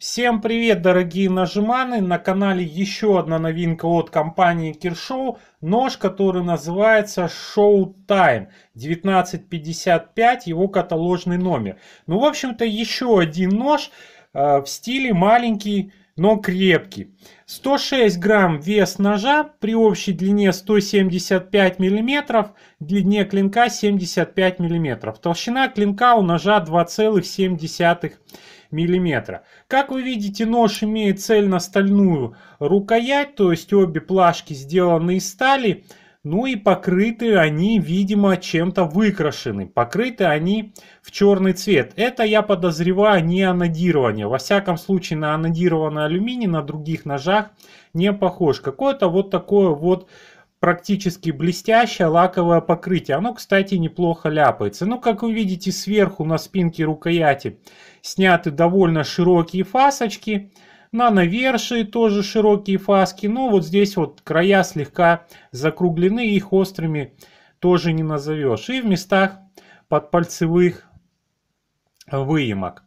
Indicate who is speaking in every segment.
Speaker 1: Всем привет, дорогие нажиманы! На канале еще одна новинка от компании Киршоу. Нож, который называется Showtime 1955, его каталожный номер. Ну, в общем-то, еще один нож э, в стиле маленький но крепкий. 106 грамм вес ножа при общей длине 175 миллиметров длине клинка 75 миллиметров Толщина клинка у ножа 2,7 миллиметра Как вы видите, нож имеет цельно-стальную рукоять, то есть обе плашки сделаны из стали. Ну и покрыты они, видимо, чем-то выкрашены. Покрыты они в черный цвет. Это, я подозреваю, не анодирование. Во всяком случае, на анодированный алюминий на других ножах не похож. Какое-то вот такое вот практически блестящее лаковое покрытие. Оно, кстати, неплохо ляпается. Ну, как вы видите, сверху на спинке рукояти сняты довольно широкие фасочки. Нановершие тоже широкие фаски, но вот здесь вот края слегка закруглены, их острыми тоже не назовешь. И в местах подпальцевых выемок.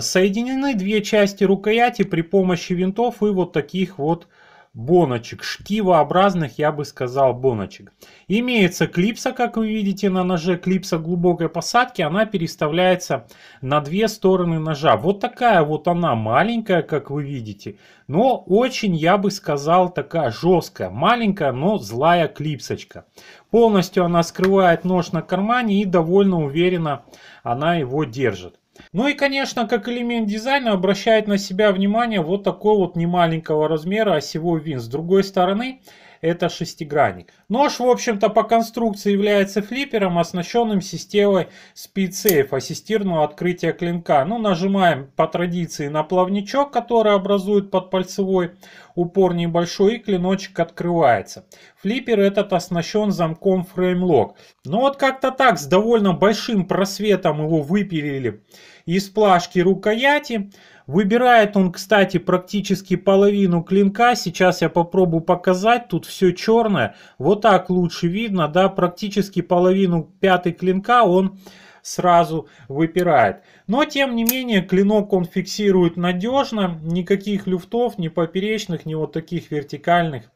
Speaker 1: Соединены две части рукояти при помощи винтов и вот таких вот боночек, шкивообразных, я бы сказал, боночек. Имеется клипса, как вы видите на ноже, клипса глубокой посадки, она переставляется на две стороны ножа. Вот такая вот она, маленькая, как вы видите, но очень, я бы сказал, такая жесткая, маленькая, но злая клипсочка. Полностью она скрывает нож на кармане и довольно уверенно она его держит. Ну и, конечно, как элемент дизайна обращает на себя внимание вот такой вот немаленького размера осевой винт. С другой стороны, это шестигранник. Нож, в общем-то, по конструкции является флипером, оснащенным системой SpeedSafe, ассистирного открытия клинка. Ну, нажимаем по традиции на плавничок, который образует подпальцевой упор небольшой, и клиночек открывается. Флиппер этот оснащен замком фреймлок. Ну вот как-то так, с довольно большим просветом его выпилили из плашки рукояти. Выбирает он, кстати, практически половину клинка. Сейчас я попробую показать. Тут все черное. Вот так лучше видно, да, практически половину пятой клинка он сразу выпирает. Но, тем не менее, клинок он фиксирует надежно. Никаких люфтов, ни поперечных, ни вот таких вертикальных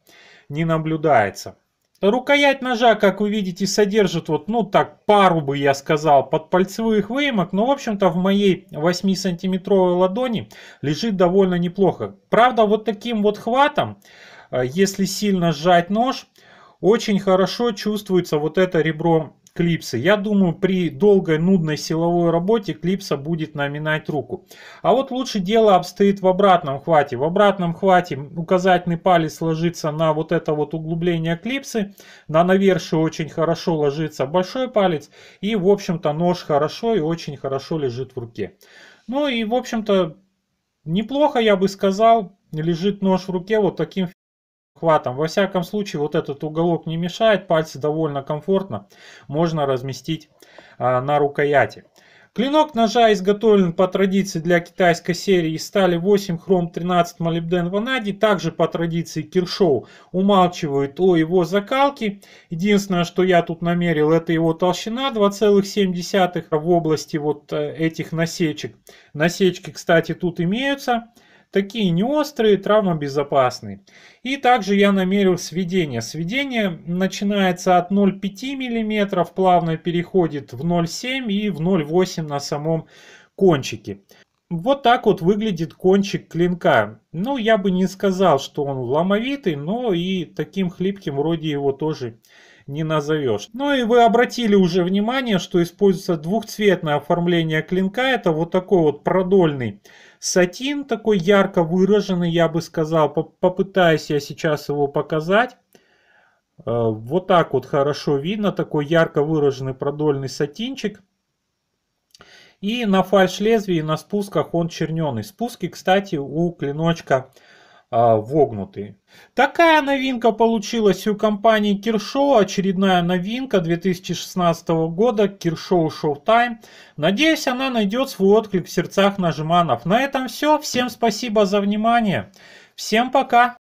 Speaker 1: не наблюдается. Рукоять ножа, как вы видите, содержит вот, ну так, пару бы я сказал, подпальцевых выемок. Но, в общем-то, в моей 8-сантиметровой ладони лежит довольно неплохо. Правда, вот таким вот хватом, э, если сильно сжать нож, очень хорошо чувствуется вот это ребро клипсы. Я думаю, при долгой нудной силовой работе клипса будет наминать руку. А вот лучше дело обстоит в обратном хвате. В обратном хвате указательный палец ложится на вот это вот углубление клипсы, на навершие очень хорошо ложится большой палец, и в общем-то нож хорошо и очень хорошо лежит в руке. Ну и в общем-то неплохо, я бы сказал, лежит нож в руке вот таким хватом. Во всяком случае, вот этот уголок не мешает, пальцы довольно комфортно можно разместить а, на рукояти. Клинок ножа изготовлен по традиции для китайской серии из стали 8 хром 13 молибден ванадий. Также по традиции Киршоу умалчивают о его закалке. Единственное, что я тут намерил, это его толщина 2,7 в области вот э, этих насечек. Насечки, кстати, тут имеются такие неострые, травмобезопасные. И также я намерил сведение. Сведение начинается от 0,5 мм, плавно переходит в 0,7 и в 0,8 на самом кончике. Вот так вот выглядит кончик клинка. Ну, я бы не сказал, что он ломовитый, но и таким хлипким вроде его тоже не назовешь. Ну и вы обратили уже внимание, что используется двухцветное оформление клинка. Это вот такой вот продольный сатин, такой ярко выраженный, я бы сказал. Попытаюсь я сейчас его показать. Э, вот так вот хорошо видно, такой ярко выраженный продольный сатинчик. И на фальш лезвии, на спусках он черненый. Спуски, кстати, у клиночка а, вогнутые. Такая новинка получилась у компании Киршоу, очередная новинка 2016 года Киршоу Showtime. Надеюсь, она найдет свой отклик в сердцах нажиманов. На этом все, всем спасибо за внимание, всем пока!